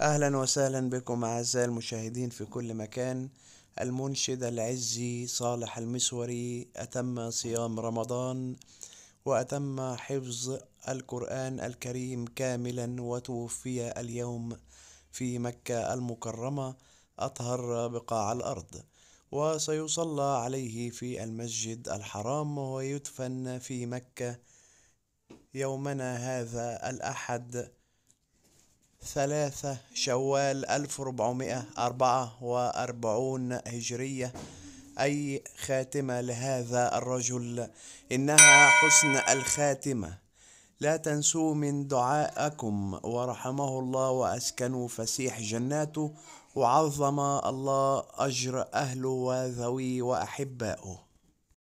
أهلا وسهلا بكم أعزائي المشاهدين في كل مكان المنشد العزي صالح المسوري أتم صيام رمضان وأتم حفظ القرآن الكريم كاملا وتوفي اليوم في مكة المكرمة أطهر بقاع الأرض وسيصلى عليه في المسجد الحرام ويدفن في مكة يومنا هذا الأحد ثلاثة شوال ألف ربعمائة أربعة وأربعون هجرية أي خاتمة لهذا الرجل إنها حسن الخاتمة لا تنسوا من دعائكم ورحمه الله وأسكنوا فسيح جناته وعظم الله أجر أهله وذويه وأحبائه